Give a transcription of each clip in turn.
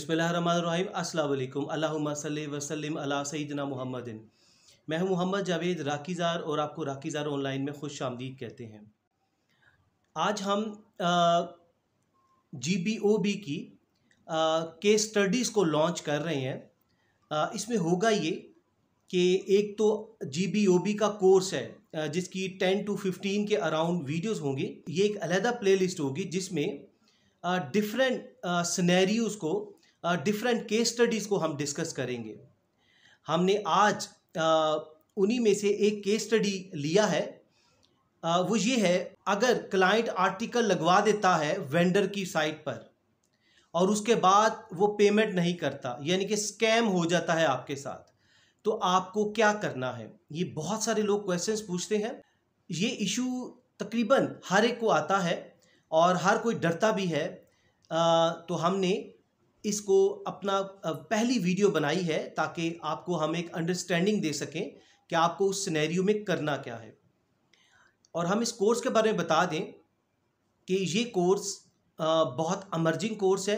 बिसमीम अल्लाम अल्लाम वसलम अला सईदना मोहम्मदिन मैं हूं मोहम्मद जावेद राकीज़ार और आपको राकीज़ार ऑनलाइन में खुश आमदीद कहते हैं आज हम जी बी ओ बी की केस स्टडीज़ को लॉन्च कर रहे हैं आ, इसमें होगा ये कि एक तो जी बी ओ बी का कोर्स है जिसकी टेन टू फिफ्टीन के अराउंड वीडियोस होंगे ये एक अलहदा लिस्ट होगी जिसमें डिफरेंट सिनेरियोज़ को डिफरेंट केस स्टडीज़ को हम डिस्कस करेंगे हमने आज उन्हीं में से एक केस स्टडी लिया है वो ये है अगर क्लाइंट आर्टिकल लगवा देता है वेंडर की साइट पर और उसके बाद वो पेमेंट नहीं करता यानी कि स्कैम हो जाता है आपके साथ तो आपको क्या करना है ये बहुत सारे लोग क्वेश्चंस पूछते हैं ये इशू तकरीबन हर एक को आता है और हर कोई डरता भी है आ, तो हमने इसको अपना पहली वीडियो बनाई है ताकि आपको हम एक अंडरस्टैंडिंग दे सकें कि आपको उस सिनेरियो में करना क्या है और हम इस कोर्स के बारे में बता दें कि ये कोर्स बहुत अमर्जिंग कोर्स है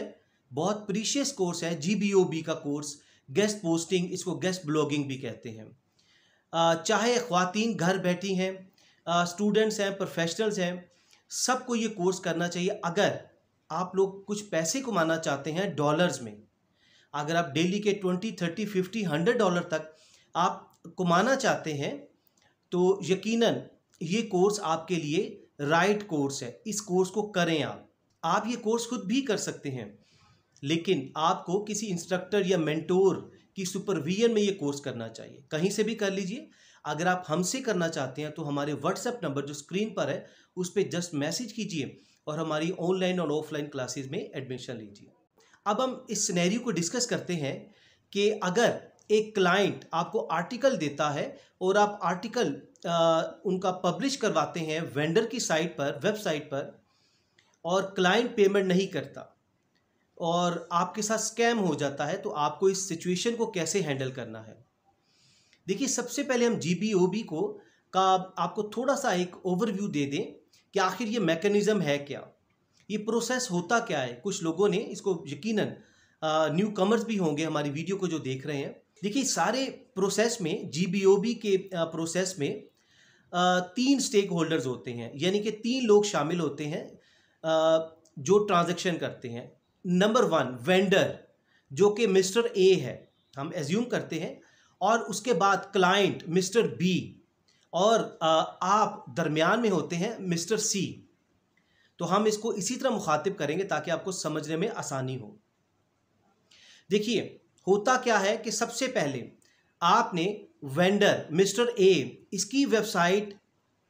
बहुत प्रीशियस कोर्स है जी का कोर्स गेस्ट पोस्टिंग इसको गेस्ट ब्लॉगिंग भी कहते हैं चाहे ख़वातीन घर बैठी हैं स्टूडेंट्स हैं प्रोफेशनल्स हैं सबको ये कोर्स करना चाहिए अगर आप लोग कुछ पैसे कमाना चाहते हैं डॉलर्स में अगर आप डेली के twenty thirty fifty hundred dollar तक आप कमाना चाहते हैं तो यकीनन ये कोर्स आपके लिए राइट कोर्स है इस कोर्स को करें आप आप ये कोर्स खुद भी कर सकते हैं लेकिन आपको किसी इंस्ट्रक्टर या मेंटोर की सुपरविजन में ये कोर्स करना चाहिए कहीं से भी कर लीजिए अगर आप हमसे करना चाहते हैं तो हमारे व्हाट्सएप नंबर जो स्क्रीन पर है उस पर जस्ट मैसेज कीजिए और हमारी ऑनलाइन और ऑफलाइन क्लासेस में एडमिशन लीजिए अब हम इस सिनेरियो को डिस्कस करते हैं कि अगर एक क्लाइंट आपको आर्टिकल देता है और आप आर्टिकल आ, उनका पब्लिश करवाते हैं वेंडर की साइट पर वेबसाइट पर और क्लाइंट पेमेंट नहीं करता और आपके साथ स्कैम हो जाता है तो आपको इस सिचुएशन को कैसे हैंडल करना है देखिए सबसे पहले हम जी को का आपको थोड़ा सा एक ओवरव्यू दे दें कि आखिर ये मैकेनिज़्म है क्या ये प्रोसेस होता क्या है कुछ लोगों ने इसको यकीनन न्यू कमर्स भी होंगे हमारी वीडियो को जो देख रहे हैं देखिए सारे प्रोसेस में जी के प्रोसेस में तीन स्टेक होल्डर्स होते हैं यानी कि तीन लोग शामिल होते हैं जो ट्रांजैक्शन करते हैं नंबर वन वेंडर जो कि मिस्टर ए है हम एज्यूम करते हैं और उसके बाद क्लाइंट मिस्टर बी और आप दरमियान में होते हैं मिस्टर सी तो हम इसको इसी तरह मुखातिब करेंगे ताकि आपको समझने में आसानी हो देखिए होता क्या है कि सबसे पहले आपने वेंडर मिस्टर ए इसकी वेबसाइट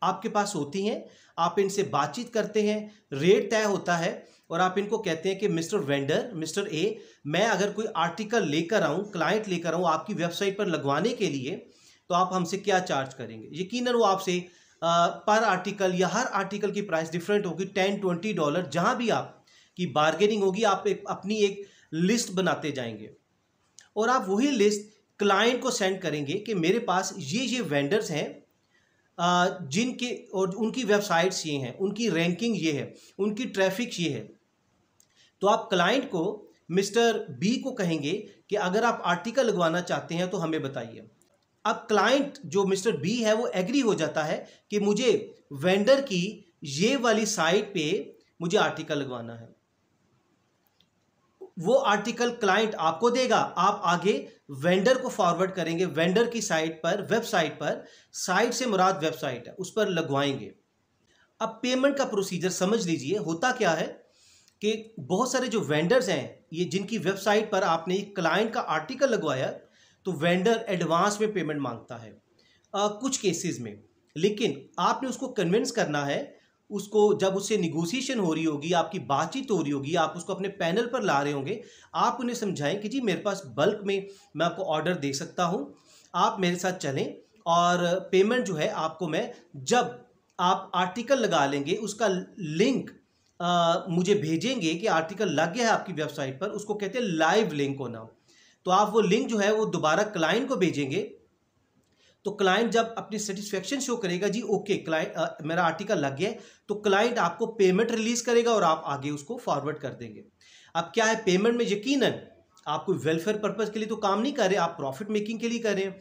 आपके पास होती हैं आप इनसे बातचीत करते हैं रेट तय होता है और आप इनको कहते हैं कि मिस्टर वेंडर मिस्टर ए मैं अगर कोई आर्टिकल लेकर आऊँ क्लाइंट लेकर आऊँ आपकी वेबसाइट पर लगवाने के लिए तो आप हमसे क्या चार्ज करेंगे यकीन वो आपसे पर आर्टिकल या हर आर्टिकल की प्राइस डिफरेंट होगी टेन ट्वेंटी डॉलर जहाँ भी आप की बार्गेनिंग होगी आप एक अपनी एक लिस्ट बनाते जाएंगे और आप वही लिस्ट क्लाइंट को सेंड करेंगे कि मेरे पास ये ये वेंडर्स हैं जिनके और उनकी वेबसाइट्स ये हैं उनकी रैंकिंग ये है उनकी ट्रैफिक ये है तो आप क्लाइंट को मिस्टर बी को कहेंगे कि अगर आप आर्टिकल लगवाना चाहते हैं तो हमें बताइए अब क्लाइंट जो मिस्टर बी है वो एग्री हो जाता है कि मुझे वेंडर की ये वाली साइट पे मुझे आर्टिकल लगवाना है वो आर्टिकल क्लाइंट आपको देगा आप आगे वेंडर को फॉरवर्ड करेंगे वेंडर की साइट पर वेबसाइट पर साइट से मुराद वेबसाइट है उस पर लगवाएंगे अब पेमेंट का प्रोसीजर समझ लीजिए होता क्या है कि बहुत सारे जो वेंडर्स हैं ये जिनकी वेबसाइट पर आपने क्लाइंट का आर्टिकल लगवाया तो वेंडर एडवांस में पेमेंट मांगता है आ, कुछ केसेस में लेकिन आपने उसको कन्विंस करना है उसको जब उससे निगोशिएशन हो रही होगी आपकी बातचीत हो रही होगी आप उसको अपने पैनल पर ला रहे होंगे आप उन्हें समझाएं कि जी मेरे पास बल्क में मैं आपको ऑर्डर दे सकता हूँ आप मेरे साथ चलें और पेमेंट जो है आपको मैं जब आप आर्टिकल लगा लेंगे उसका लिंक आ, मुझे भेजेंगे कि आर्टिकल लग गया है आपकी वेबसाइट पर उसको कहते हैं लाइव लिंक होना तो आप वो लिंक जो है वो दोबारा क्लाइंट को भेजेंगे तो क्लाइंट जब अपनी सेटिस्फेक्शन शो करेगा जी ओके क्लाइंट मेरा आर्टिकल लग गया तो क्लाइंट आपको पेमेंट रिलीज करेगा और आप आगे उसको फॉरवर्ड कर देंगे अब क्या है पेमेंट में यकीनन कोई वेलफेयर पर्पज के लिए तो काम नहीं कर रहे आप प्रॉफिट मेकिंग के लिए कर रहे हैं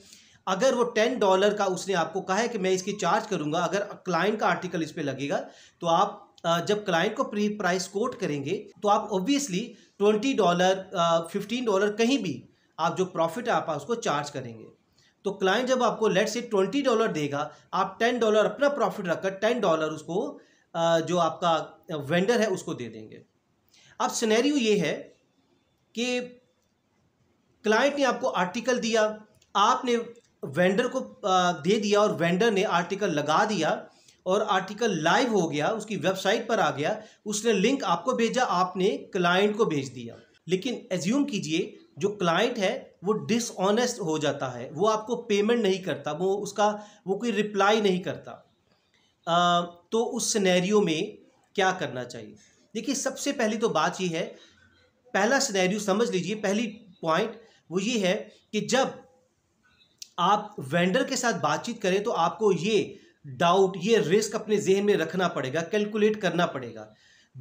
अगर वो टेन डॉलर का उसने आपको कहा है कि मैं इसकी चार्ज करूंगा अगर क्लाइंट का आर्टिकल इस पर लगेगा तो आप जब क्लाइंट को प्री प्राइस कोट करेंगे तो आप obviously twenty dollar fifteen dollar कहीं भी आप जो प्रॉफिट है आप उसको चार्ज करेंगे तो क्लाइंट जब आपको लेट से ट्वेंटी डॉलर देगा आप टेन डॉलर अपना प्रॉफिट रखकर टेन डॉलर उसको जो आपका वेंडर है उसको दे देंगे अब सिनेरियो ये है कि क्लाइंट ने आपको आर्टिकल दिया आपने वेंडर को दे दिया और वेंडर ने आर्टिकल लगा दिया और आर्टिकल लाइव हो गया उसकी वेबसाइट पर आ गया उसने लिंक आपको भेजा आपने क्लाइंट को भेज दिया लेकिन एज्यूम कीजिए जो क्लाइंट है वो डिसऑनेस्ट हो जाता है वो आपको पेमेंट नहीं करता वो उसका वो कोई रिप्लाई नहीं करता आ, तो उस सिनेरियो में क्या करना चाहिए देखिए सबसे पहली तो बात ये है पहला सिनेरियो समझ लीजिए पहली पॉइंट वो ये है कि जब आप वेंडर के साथ बातचीत करें तो आपको ये डाउट ये रिस्क अपने जहन में रखना पड़ेगा कैलकुलेट करना पड़ेगा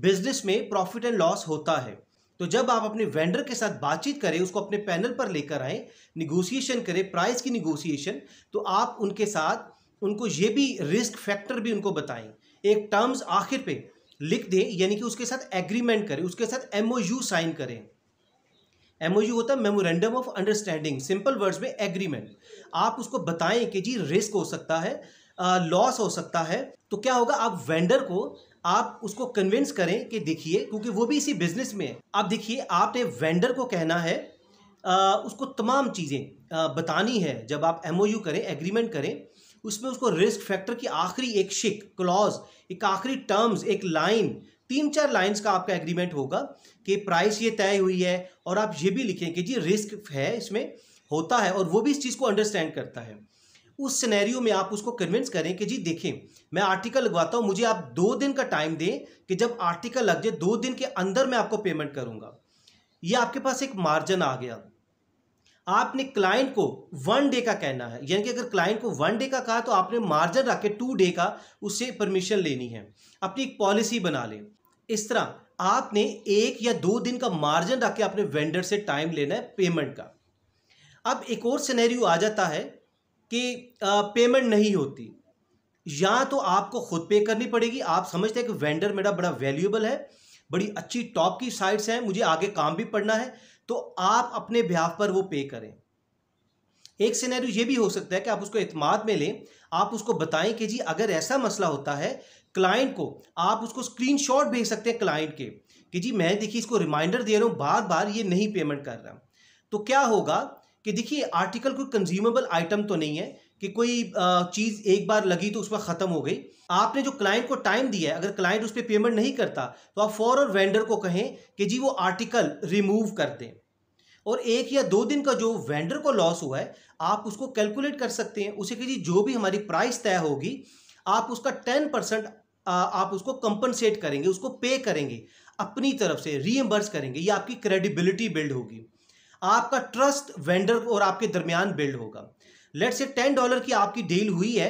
बिजनेस में प्रॉफिट एंड लॉस होता है तो जब आप अपने वेंडर के साथ बातचीत करें उसको अपने पैनल पर लेकर आए निगोसिएशन करें प्राइस की निगोसिएशन तो आप उनके साथ उनको ये भी रिस्क फैक्टर भी उनको बताएं एक टर्म्स आखिर पे लिख दें यानी कि उसके साथ एग्रीमेंट करें उसके साथ एम साइन करें एम होता है memorandum of understanding simple words में एग्रीमेंट आप उसको बताएं कि जी रिस्क हो सकता है लॉस हो सकता है तो क्या होगा आप वेंडर को आप उसको कन्विंस करें कि देखिए क्योंकि वो भी इसी बिजनेस में है आप देखिए आपने वेंडर को कहना है आ, उसको तमाम चीज़ें बतानी है जब आप एम करें एग्रीमेंट करें उसमें उसको रिस्क फैक्टर की आखिरी एक शिक क्लॉज एक आखिरी टर्म्स एक लाइन तीन चार लाइंस का आपका एग्रीमेंट होगा कि प्राइस ये तय हुई है और आप ये भी लिखें कि जी रिस्क है इसमें होता है और वो भी इस चीज़ को अंडरस्टैंड करता है उस सिनेरियो में आप उसको कन्विंस करें कि जी देखें मैं आर्टिकल लगवाता हूँ मुझे आप दो दिन का टाइम दें कि जब आर्टिकल लग जाए दो दिन के अंदर मैं आपको पेमेंट करूँगा ये आपके पास एक मार्जिन आ गया आपने क्लाइंट को वन डे का कहना है यानी कि अगर क्लाइंट को वन डे का कहा तो आपने मार्जिन रख के टू डे का उससे परमिशन लेनी है अपनी एक पॉलिसी बना लें इस तरह आपने एक या दो दिन का मार्जिन रख के अपने वेंडर से टाइम लेना है पेमेंट का अब एक और सिनेरियो आ जाता है कि पेमेंट नहीं होती या तो आपको खुद पे करनी पड़ेगी आप समझते हैं कि वेंडर मेरा बड़ा वैल्यूएबल है बड़ी अच्छी टॉप की साइट्स हैं मुझे आगे काम भी पड़ना है तो आप अपने ब्याह पर वो पे करें एक सिनेरियो ये भी हो सकता है कि आप उसको अतमाद में लें आप उसको बताएं कि जी अगर ऐसा मसला होता है क्लाइंट को आप उसको स्क्रीनशॉट भेज सकते हैं क्लाइंट के कि जी मैं देखिए इसको रिमाइंडर दे रहा हूँ बार बार ये नहीं पेमेंट कर रहा तो क्या होगा कि देखिए आर्टिकल कोई कंज्यूमेबल आइटम तो नहीं है कि कोई चीज़ एक बार लगी तो उस पर ख़त्म हो गई आपने जो क्लाइंट को टाइम दिया है अगर क्लाइंट उस पर पे पेमेंट नहीं करता तो आप फॉरन वेंडर को कहें कि जी वो आर्टिकल रिमूव कर दें और एक या दो दिन का जो वेंडर को लॉस हुआ है आप उसको कैलकुलेट कर सकते हैं उसे कि जो भी हमारी प्राइस तय होगी आप उसका टेन परसेंट आप उसको कंपनसेट करेंगे उसको पे करेंगे अपनी तरफ से रीएम्बर्स करेंगे ये आपकी क्रेडिबिलिटी बिल्ड होगी आपका ट्रस्ट वेंडर और आपके दरमियान बिल्ड होगा लेट से टेन डॉलर की आपकी डील हुई है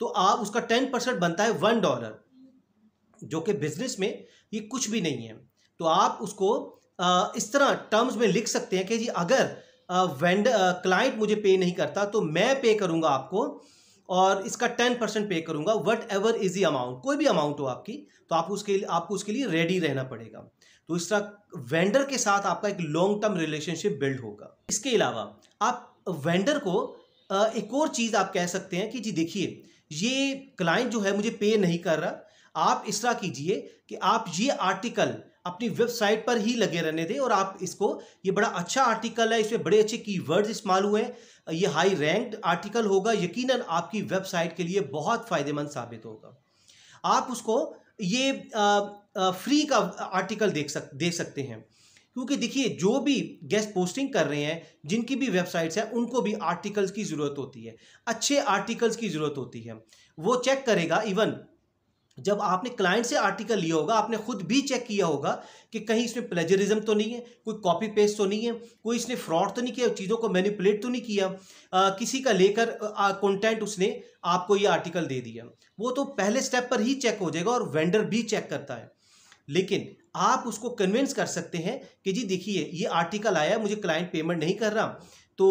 तो आप उसका टेन परसेंट बनता है वन डॉलर जो कि बिजनेस में ये कुछ भी नहीं है तो आप उसको इस तरह टर्म्स में लिख सकते हैं कि जी अगर वेंड क्लाइंट मुझे पे नहीं करता तो मैं पे करूँगा आपको और इसका टेन परसेंट पे करूँगा whatever is the amount कोई भी अमाउंट हो आपकी तो आप उसके आपको उसके लिए रेडी रहना पड़ेगा दूसरा तो वेंडर के साथ आपका एक लॉन्ग टर्म रिलेशनशिप बिल्ड होगा इसके अलावा आप वेंडर को एक और चीज़ आप कह सकते हैं कि जी देखिए ये क्लाइंट जो है मुझे पे नहीं कर रहा आप इस तरह कीजिए कि आप ये आर्टिकल अपनी वेबसाइट पर ही लगे रहने दें और आप इसको ये बड़ा अच्छा आर्टिकल है इसमें बड़े अच्छे वर्ड इस्तेमाल हुए हैं ये हाई रैंक्ड आर्टिकल होगा यकीनन आपकी वेबसाइट के लिए बहुत फ़ायदेमंद साबित होगा आप उसको ये फ्री का आर्टिकल देख सक दे सकते हैं क्योंकि देखिए जो भी गेस्ट पोस्टिंग कर रहे हैं जिनकी भी वेबसाइट्स हैं उनको भी आर्टिकल्स की ज़रूरत होती है अच्छे आर्टिकल्स की ज़रूरत होती है वो चेक करेगा इवन जब आपने क्लाइंट से आर्टिकल लिया होगा आपने खुद भी चेक किया होगा कि कहीं इसमें प्लेजरिज्म तो नहीं है कोई कॉपी पेस्ट तो नहीं है कोई इसने फ्रॉड तो नहीं किया चीज़ों को मैनिपुलेट तो नहीं किया आ, किसी का लेकर कंटेंट उसने आपको ये आर्टिकल दे दिया वो तो पहले स्टेप पर ही चेक हो जाएगा और वेंडर भी चेक करता है लेकिन आप उसको कन्विंस कर सकते हैं कि जी देखिए ये आर्टिकल आया मुझे क्लाइंट पेमेंट नहीं कर रहा तो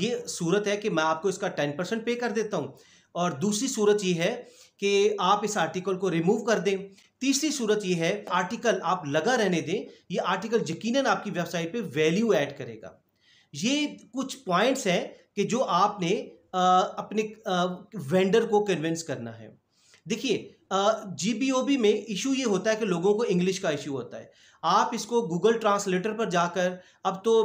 ये सूरत है कि मैं आपको इसका टेन परसेंट पे कर देता हूँ और दूसरी सूरत ये है कि आप इस आर्टिकल को रिमूव कर दें तीसरी सूरत यह है आर्टिकल आप लगा रहने दें यह आर्टिकल यकीनन आपकी वेबसाइट पे वैल्यू ऐड करेगा ये कुछ पॉइंट्स हैं कि जो आपने आ, अपने आ, वेंडर को कन्विंस करना है देखिए जी में इशू ये होता है कि लोगों को इंग्लिश का इशू होता है आप इसको गूगल ट्रांसलेटर पर जाकर अब तो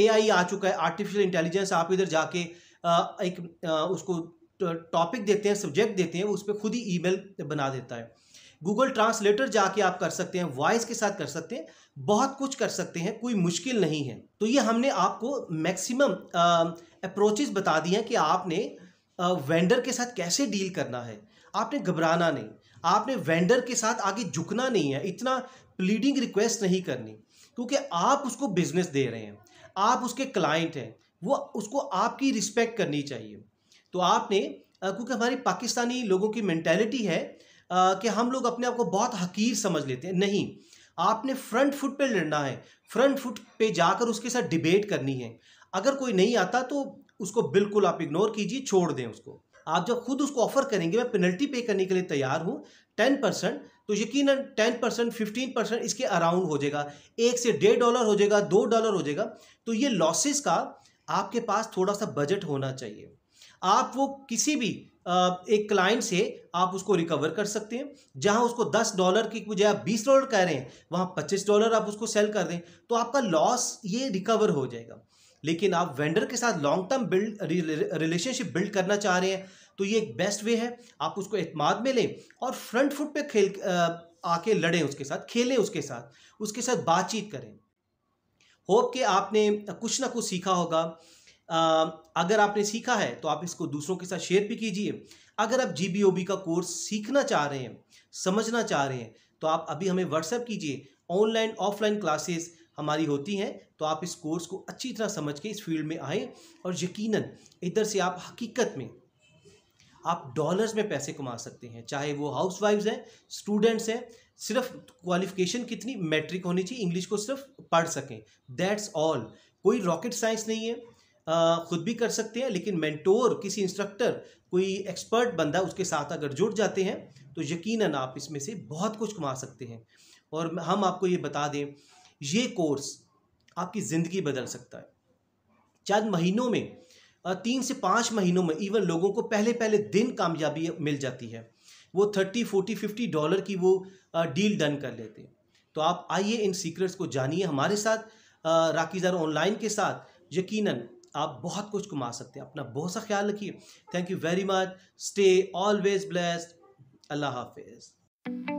ए आई आ चुका है आर्टिफिशियल इंटेलिजेंस आप इधर जाके आ, एक आ, उसको टॉपिक देते हैं सब्जेक्ट देते हैं वो उस पर खुद ही ईमेल बना देता है गूगल ट्रांसलेटर जाके आप कर सकते हैं वॉइस के साथ कर सकते हैं बहुत कुछ कर सकते हैं कोई मुश्किल नहीं है तो ये हमने आपको मैक्सिमम अप्रोचेज बता दी हैं कि आपने वेंडर के साथ कैसे डील करना है आपने घबराना नहीं आपने वेंडर के साथ आगे झुकना नहीं है इतना प्लीडिंग रिक्वेस्ट नहीं करनी क्योंकि आप उसको बिजनेस दे रहे हैं आप उसके क्लाइंट हैं वो उसको आपकी रिस्पेक्ट करनी चाहिए तो आपने क्योंकि हमारी पाकिस्तानी लोगों की मैंटेलिटी है कि हम लोग अपने आप को बहुत हकीर समझ लेते हैं नहीं आपने फ्रंट फुट पे लड़ना है फ्रंट फुट पे जाकर उसके साथ डिबेट करनी है अगर कोई नहीं आता तो उसको बिल्कुल आप इग्नोर कीजिए छोड़ दें उसको आप जब खुद उसको ऑफर करेंगे मैं पेनल्टी पे करने के लिए तैयार हूँ टेन परसेंट तो यकीन टेन परसेंट फिफ्टीन परसेंट इसके अराउंड हो जाएगा एक से डेढ़ डॉलर हो जाएगा दो डॉलर हो जाएगा तो ये लॉसेस का आपके पास थोड़ा सा बजट होना चाहिए आप वो किसी भी एक क्लाइंट से आप उसको रिकवर कर सकते हैं जहां उसको दस डॉलर की बजाय आप बीस डॉलर कह रहे हैं वहां पच्चीस डॉलर आप उसको सेल कर दें तो आपका लॉस ये रिकवर हो जाएगा लेकिन आप वेंडर के साथ long term build relationship build करना चाह रहे हैं तो ये एक बेस्ट वे है आप उसको एतमाद में लें और फ्रंट फुट पे खेल आके लड़ें उसके साथ खेलें उसके साथ उसके साथ बातचीत करें होप के आपने कुछ ना कुछ सीखा होगा अगर आपने सीखा है तो आप इसको दूसरों के साथ शेयर भी कीजिए अगर आप जी का कोर्स सीखना चाह रहे हैं समझना चाह रहे हैं तो आप अभी हमें व्हाट्सएप कीजिए ऑनलाइन ऑफलाइन क्लासेस हमारी होती हैं तो आप इस कोर्स को अच्छी तरह समझ के इस फील्ड में आएँ और यकीनन इधर से आप हकीकत में आप डॉलर्स में पैसे कमा सकते हैं चाहे वो हाउस वाइफ हैं स्टूडेंट्स हैं सिर्फ क्वालिफिकेशन कितनी मैट्रिक होनी चाहिए इंग्लिश को सिर्फ पढ़ सकें दैट्स ऑल कोई रॉकेट साइंस नहीं है खुद भी कर सकते हैं लेकिन मेंटोर किसी इंस्ट्रक्टर कोई एक्सपर्ट बंदा उसके साथ अगर जुड़ जाते हैं तो यकीनन आप इसमें से बहुत कुछ कमा सकते हैं और हम आपको ये बता दें ये कोर्स आपकी ज़िंदगी बदल सकता है चंद महीनों में तीन से पाँच महीनों में इवन लोगों को पहले पहले दिन कामयाबी मिल जाती है वो थर्टी फोर्टी फिफ्टी डॉलर की वो डील डन कर लेते हैं तो आप आइए इन सीक्रेट्स को जानिए हमारे साथ राकीज़ार ऑनलाइन के साथ यकीनन आप बहुत कुछ कमा सकते हैं अपना बहुत सा ख्याल रखिए thank you very much stay always blessed अल्लाह हाफिज़